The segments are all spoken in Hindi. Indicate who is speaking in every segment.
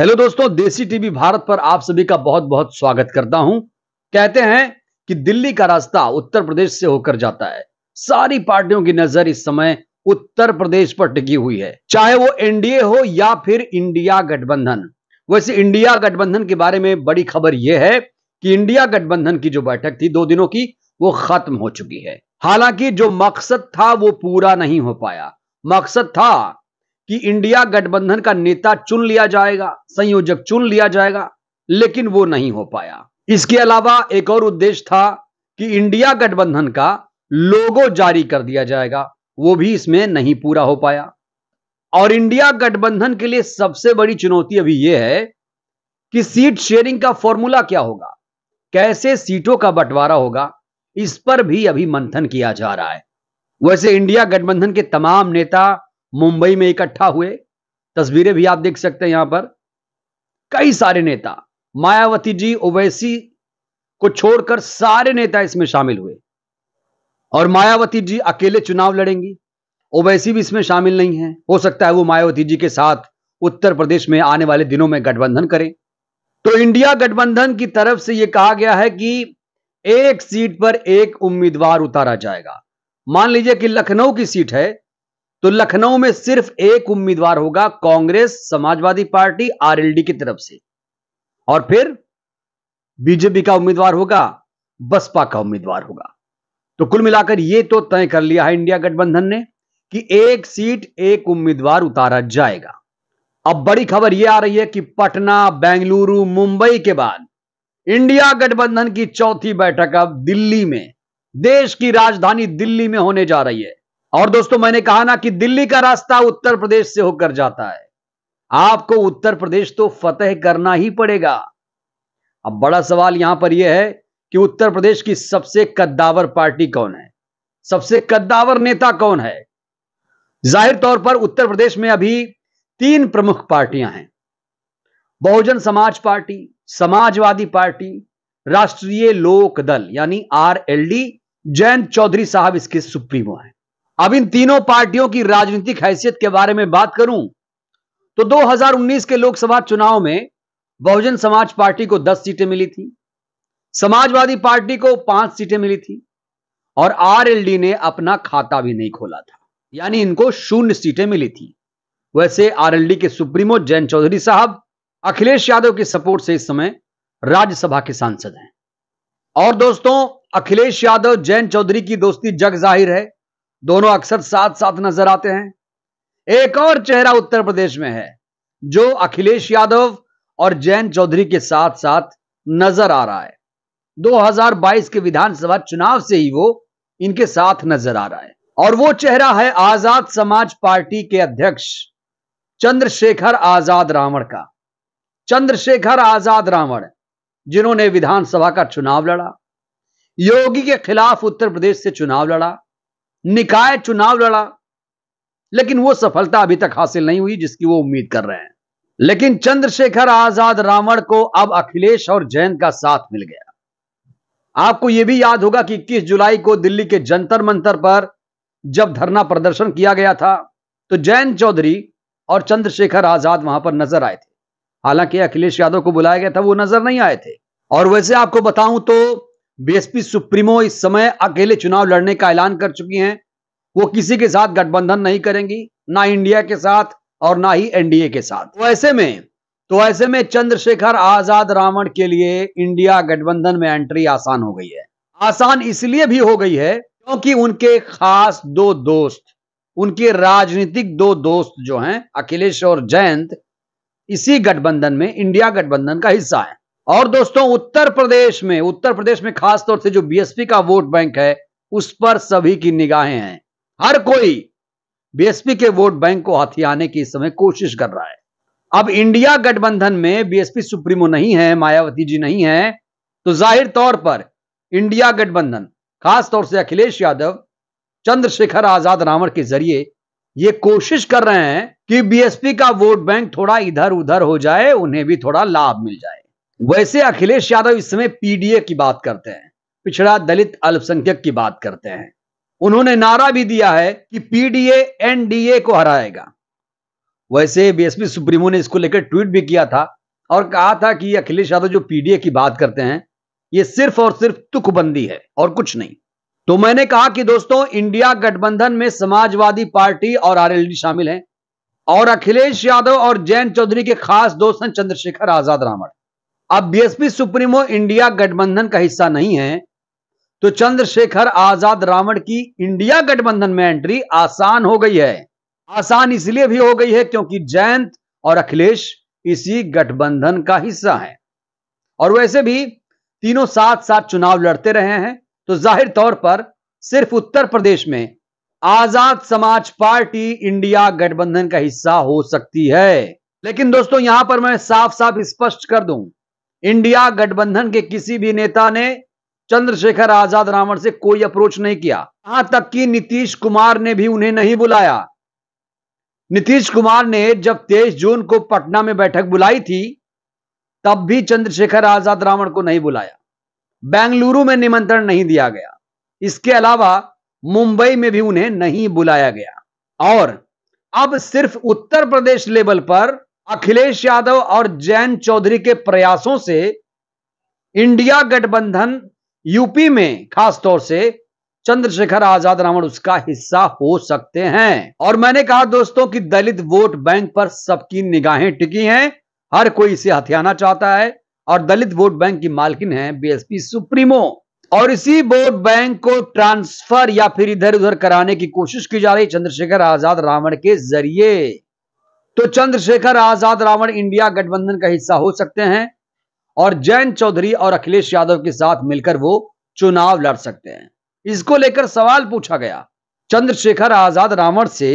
Speaker 1: हेलो दोस्तों देसी टीवी भारत पर आप सभी का बहुत बहुत स्वागत करता हूं कहते हैं कि दिल्ली का रास्ता उत्तर प्रदेश से होकर जाता है सारी पार्टियों की नजर इस समय उत्तर प्रदेश पर टिकी हुई है चाहे वो एनडीए हो या फिर इंडिया गठबंधन वैसे इंडिया गठबंधन के बारे में बड़ी खबर यह है कि इंडिया गठबंधन की जो बैठक थी दो दिनों की वो खत्म हो चुकी है हालांकि जो मकसद था वो पूरा नहीं हो पाया मकसद था कि इंडिया गठबंधन का नेता चुन लिया जाएगा संयोजक चुन लिया जाएगा लेकिन वो नहीं हो पाया इसके अलावा एक और उद्देश्य था कि इंडिया गठबंधन का लोगो जारी कर दिया जाएगा वो भी इसमें नहीं पूरा हो पाया और इंडिया गठबंधन के लिए सबसे बड़ी चुनौती अभी यह है कि सीट शेयरिंग का फॉर्मूला क्या होगा कैसे सीटों का बंटवारा होगा इस पर भी अभी मंथन किया जा रहा है वैसे इंडिया गठबंधन के तमाम नेता मुंबई में इकट्ठा हुए तस्वीरें भी आप देख सकते हैं यहां पर कई सारे नेता मायावती जी ओवैसी को छोड़कर सारे नेता इसमें शामिल हुए और मायावती जी अकेले चुनाव लड़ेंगी ओवैसी भी इसमें शामिल नहीं है हो सकता है वो मायावती जी के साथ उत्तर प्रदेश में आने वाले दिनों में गठबंधन करें तो इंडिया गठबंधन की तरफ से यह कहा गया है कि एक सीट पर एक उम्मीदवार उतारा जाएगा मान लीजिए कि लखनऊ की सीट है तो लखनऊ में सिर्फ एक उम्मीदवार होगा कांग्रेस समाजवादी पार्टी आरएलडी की तरफ से और फिर बीजेपी का उम्मीदवार होगा बसपा का उम्मीदवार होगा तो कुल मिलाकर यह तो तय कर लिया है इंडिया गठबंधन ने कि एक सीट एक उम्मीदवार उतारा जाएगा अब बड़ी खबर यह आ रही है कि पटना बेंगलुरु मुंबई के बाद इंडिया गठबंधन की चौथी बैठक अब दिल्ली में देश की राजधानी दिल्ली में होने जा रही है और दोस्तों मैंने कहा ना कि दिल्ली का रास्ता उत्तर प्रदेश से होकर जाता है आपको उत्तर प्रदेश तो फतेह करना ही पड़ेगा अब बड़ा सवाल यहां पर यह है कि उत्तर प्रदेश की सबसे कद्दावर पार्टी कौन है सबसे कद्दावर नेता कौन है जाहिर तौर पर उत्तर प्रदेश में अभी तीन प्रमुख पार्टियां हैं बहुजन समाज पार्टी समाजवादी पार्टी राष्ट्रीय लोक दल यानी आरएलडी जयंत चौधरी साहब इसके सुप्रीमो हैं अब इन तीनों पार्टियों की राजनीतिक हैसियत के बारे में बात करूं तो 2019 के लोकसभा चुनाव में बहुजन समाज पार्टी को 10 सीटें मिली थी समाजवादी पार्टी को पांच सीटें मिली थी और आरएलडी ने अपना खाता भी नहीं खोला था यानी इनको शून्य सीटें मिली थी वैसे आरएलडी के सुप्रीमो जैन चौधरी साहब अखिलेश यादव के सपोर्ट से इस समय राज्यसभा के सांसद हैं और दोस्तों अखिलेश यादव जैन चौधरी की दोस्ती जग जाहिर है दोनों अक्सर साथ साथ नजर आते हैं एक और चेहरा उत्तर प्रदेश में है जो अखिलेश यादव और जैन चौधरी के साथ साथ नजर आ रहा है 2022 के विधानसभा चुनाव से ही वो इनके साथ नजर आ रहा है और वो चेहरा है आजाद समाज पार्टी के अध्यक्ष चंद्रशेखर आजाद रावण का चंद्रशेखर आजाद रावण जिन्होंने विधानसभा का चुनाव लड़ा योगी के खिलाफ उत्तर प्रदेश से चुनाव लड़ा निकाय चुनाव लड़ा लेकिन वो सफलता अभी तक हासिल नहीं हुई जिसकी वो उम्मीद कर रहे हैं लेकिन चंद्रशेखर आजाद रावण को अब अखिलेश और जैन का साथ मिल गया आपको यह भी याद होगा कि इक्कीस जुलाई को दिल्ली के जंतर मंतर पर जब धरना प्रदर्शन किया गया था तो जैन चौधरी और चंद्रशेखर आजाद वहां पर नजर आए थे हालांकि अखिलेश यादव को बुलाया गया था वो नजर नहीं आए थे और वैसे आपको बताऊं तो बीएसपी सुप्रीमो इस समय अकेले चुनाव लड़ने का ऐलान कर चुकी हैं वो किसी के साथ गठबंधन नहीं करेंगी ना इंडिया के साथ और ना ही एनडीए के साथ तो ऐसे में तो ऐसे में चंद्रशेखर आजाद रावण के लिए इंडिया गठबंधन में एंट्री आसान हो गई है आसान इसलिए भी हो गई है क्योंकि उनके खास दो दोस्त उनके राजनीतिक दो दोस्त जो हैं अखिलेश और जयंत इसी गठबंधन में इंडिया गठबंधन का हिस्सा है और दोस्तों उत्तर प्रदेश में उत्तर प्रदेश में खासतौर से जो बीएसपी का वोट बैंक है उस पर सभी की निगाहें हैं हर कोई बीएसपी के वोट बैंक को हथियाने की इस समय कोशिश कर रहा है अब इंडिया गठबंधन में बीएसपी सुप्रीमो नहीं है मायावती जी नहीं है तो जाहिर तौर पर इंडिया गठबंधन खासतौर से अखिलेश यादव चंद्रशेखर आजाद रावण के जरिए ये कोशिश कर रहे हैं कि बीएसपी का वोट बैंक थोड़ा इधर उधर हो जाए उन्हें भी थोड़ा लाभ मिल जाए वैसे अखिलेश यादव इस समय पीडीए की बात करते हैं पिछड़ा दलित अल्पसंख्यक की बात करते हैं उन्होंने नारा भी दिया है कि पीडीए एनडीए को हराएगा वैसे बीएसपी सुप्रीमो ने इसको लेकर ट्वीट भी किया था और कहा था कि अखिलेश यादव जो पीडीए की बात करते हैं ये सिर्फ और सिर्फ तुखबंदी है और कुछ नहीं तो मैंने कहा कि दोस्तों इंडिया गठबंधन में समाजवादी पार्टी और आरएलडी शामिल हैं और अखिलेश यादव और जयंत चौधरी के खास दोस्त हैं चंद्रशेखर आजाद रावण अब बीएसपी सुप्रीमो इंडिया गठबंधन का हिस्सा नहीं है तो चंद्रशेखर आजाद रावण की इंडिया गठबंधन में एंट्री आसान हो गई है आसान इसलिए भी हो गई है क्योंकि जयंत और अखिलेश इसी गठबंधन का हिस्सा है और वैसे भी तीनों साथ साथ चुनाव लड़ते रहे हैं तो जाहिर तौर पर सिर्फ उत्तर प्रदेश में आजाद समाज पार्टी इंडिया गठबंधन का हिस्सा हो सकती है लेकिन दोस्तों यहां पर मैं साफ साफ स्पष्ट कर दूं इंडिया गठबंधन के किसी भी नेता ने चंद्रशेखर आजाद रावण से कोई अप्रोच नहीं किया यहां तक कि नीतीश कुमार ने भी उन्हें नहीं बुलाया नीतीश कुमार ने जब तेईस जून को पटना में बैठक बुलाई थी तब भी चंद्रशेखर आजाद रावण को नहीं बुलाया बेंगलुरु में निमंत्रण नहीं दिया गया इसके अलावा मुंबई में भी उन्हें नहीं बुलाया गया और अब सिर्फ उत्तर प्रदेश लेवल पर अखिलेश यादव और जैन चौधरी के प्रयासों से इंडिया गठबंधन यूपी में खास तौर से चंद्रशेखर आजाद रावण उसका हिस्सा हो सकते हैं और मैंने कहा दोस्तों कि दलित वोट बैंक पर सबकी निगाहें टिकी हैं हर कोई इसे हथियाना चाहता है और दलित वोट बैंक की मालकिन है बीएसपी सुप्रीमो और इसी वोट बैंक को ट्रांसफर या फिर इधर उधर कराने की कोशिश की जा रही चंद्रशेखर आजाद रावण के जरिए तो चंद्रशेखर आजाद रावण इंडिया गठबंधन का हिस्सा हो सकते हैं और जयंत चौधरी और अखिलेश यादव के साथ मिलकर वो चुनाव लड़ सकते हैं इसको लेकर सवाल पूछा गया चंद्रशेखर आजाद रावण से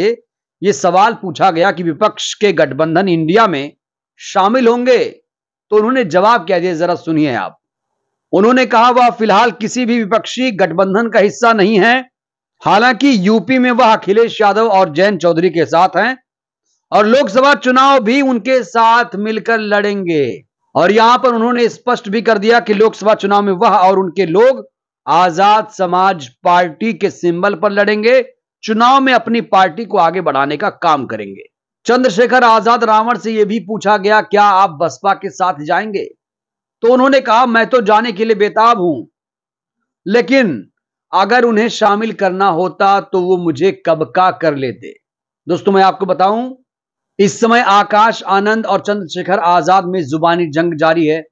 Speaker 1: ये सवाल पूछा गया कि विपक्ष के गठबंधन इंडिया में शामिल होंगे तो उन्होंने जवाब क्या दिया जरा सुनिए आप उन्होंने कहा वह फिलहाल किसी भी विपक्षी गठबंधन का हिस्सा नहीं है हालांकि यूपी में वह अखिलेश यादव और जयंत चौधरी के साथ हैं और लोकसभा चुनाव भी उनके साथ मिलकर लड़ेंगे और यहां पर उन्होंने स्पष्ट भी कर दिया कि लोकसभा चुनाव में वह और उनके लोग आजाद समाज पार्टी के सिंबल पर लड़ेंगे चुनाव में अपनी पार्टी को आगे बढ़ाने का काम करेंगे चंद्रशेखर आजाद रावण से यह भी पूछा गया क्या आप बसपा के साथ जाएंगे तो उन्होंने कहा मैं तो जाने के लिए बेताब हूं लेकिन अगर उन्हें शामिल करना होता तो वो मुझे कब का कर लेते दोस्तों मैं आपको बताऊं इस समय आकाश आनंद और चंद्रशेखर आजाद में जुबानी जंग जारी है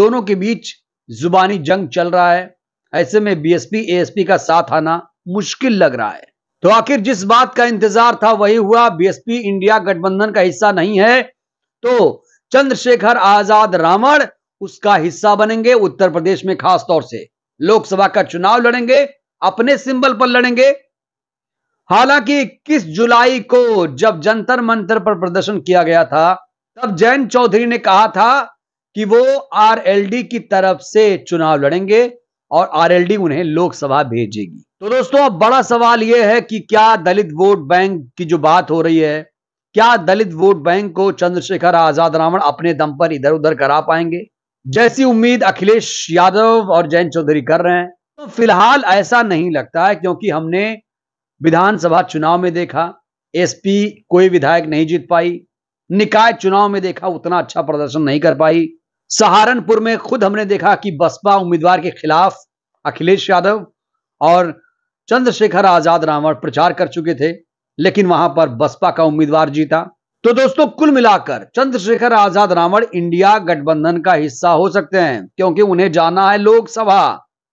Speaker 1: दोनों के बीच जुबानी जंग चल रहा है ऐसे में बीएसपी एएसपी का साथ आना मुश्किल लग रहा है तो आखिर जिस बात का इंतजार था वही हुआ बीएसपी इंडिया गठबंधन का हिस्सा नहीं है तो चंद्रशेखर आजाद रावण उसका हिस्सा बनेंगे उत्तर प्रदेश में खास तौर से लोकसभा का चुनाव लड़ेंगे अपने सिंबल पर लड़ेंगे हालांकि 21 जुलाई को जब जंतर मंत्र पर प्रदर्शन किया गया था तब जैन चौधरी ने कहा था कि वो आरएलडी की तरफ से चुनाव लड़ेंगे और आरएलडी उन्हें लोकसभा भेजेगी तो दोस्तों अब बड़ा सवाल यह है कि क्या दलित वोट बैंक की जो बात हो रही है क्या दलित वोट बैंक को चंद्रशेखर आजाद रावण अपने दम पर इधर उधर करा पाएंगे जैसी उम्मीद अखिलेश यादव और जैन चौधरी कर रहे हैं तो फिलहाल ऐसा नहीं लगता है क्योंकि हमने विधानसभा चुनाव में देखा एसपी कोई विधायक नहीं जीत पाई निकाय चुनाव में देखा उतना अच्छा प्रदर्शन नहीं कर पाई सहारनपुर में खुद हमने देखा कि बसपा उम्मीदवार के खिलाफ अखिलेश यादव और चंद्रशेखर आजाद रावण प्रचार कर चुके थे लेकिन वहां पर बसपा का उम्मीदवार जीता तो दोस्तों कुल मिलाकर चंद्रशेखर आजाद रावण इंडिया गठबंधन का हिस्सा हो सकते हैं क्योंकि उन्हें जाना है लोकसभा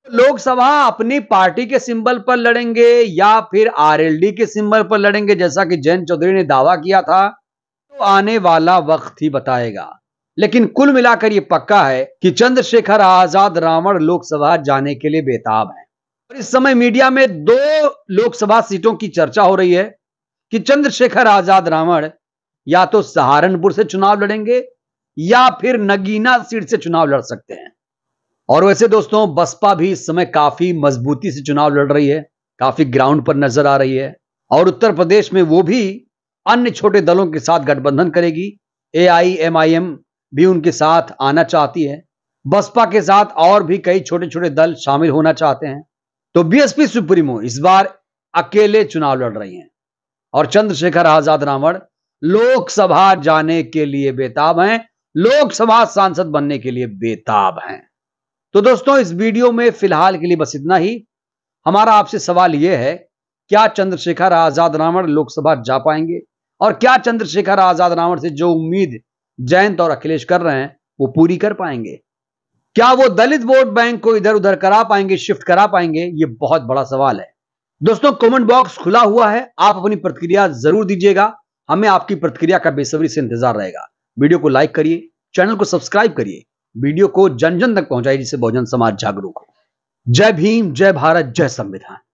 Speaker 1: लोकसभा अपनी पार्टी के सिंबल पर लड़ेंगे या फिर आरएलडी के सिंबल पर लड़ेंगे जैसा कि जयंत चौधरी ने दावा किया था तो आने वाला वक्त ही बताएगा लेकिन कुल मिलाकर यह पक्का है कि चंद्रशेखर आजाद रावण लोकसभा जाने के लिए बेताब है और इस समय मीडिया में दो लोकसभा सीटों की चर्चा हो रही है कि चंद्रशेखर आजाद रावण या तो सहारनपुर से चुनाव लड़ेंगे या फिर नगीना सीट से चुनाव लड़ सकते हैं और वैसे दोस्तों बसपा भी इस समय काफी मजबूती से चुनाव लड़ रही है काफी ग्राउंड पर नजर आ रही है और उत्तर प्रदेश में वो भी अन्य छोटे दलों के साथ गठबंधन करेगी एआईएमआईएम भी उनके साथ आना चाहती है बसपा के साथ और भी कई छोटे छोटे दल शामिल होना चाहते हैं तो बीएसपी सुप्रीमो इस बार अकेले चुनाव लड़ रही हैं और चंद्रशेखर आजाद रावण लोकसभा जाने के लिए बेताब हैं लोकसभा सांसद बनने के लिए बेताब हैं तो दोस्तों इस वीडियो में फिलहाल के लिए बस इतना ही हमारा आपसे सवाल यह है क्या चंद्रशेखर आजाद रावण लोकसभा जा पाएंगे और क्या चंद्रशेखर आजाद रावण से जो उम्मीद जयंत और अखिलेश कर रहे हैं वो पूरी कर पाएंगे क्या वो दलित वोट बैंक को इधर उधर करा पाएंगे शिफ्ट करा पाएंगे ये बहुत बड़ा सवाल है दोस्तों कमेंट बॉक्स खुला हुआ है आप अपनी प्रतिक्रिया जरूर दीजिएगा हमें आपकी प्रतिक्रिया का बेसब्री से इंतजार रहेगा वीडियो को लाइक करिए चैनल को सब्सक्राइब करिए वीडियो को जन जन तक पहुंचाई जिससे बहुजन समाज जागरूक हो जय भीम जय भारत जय संविधान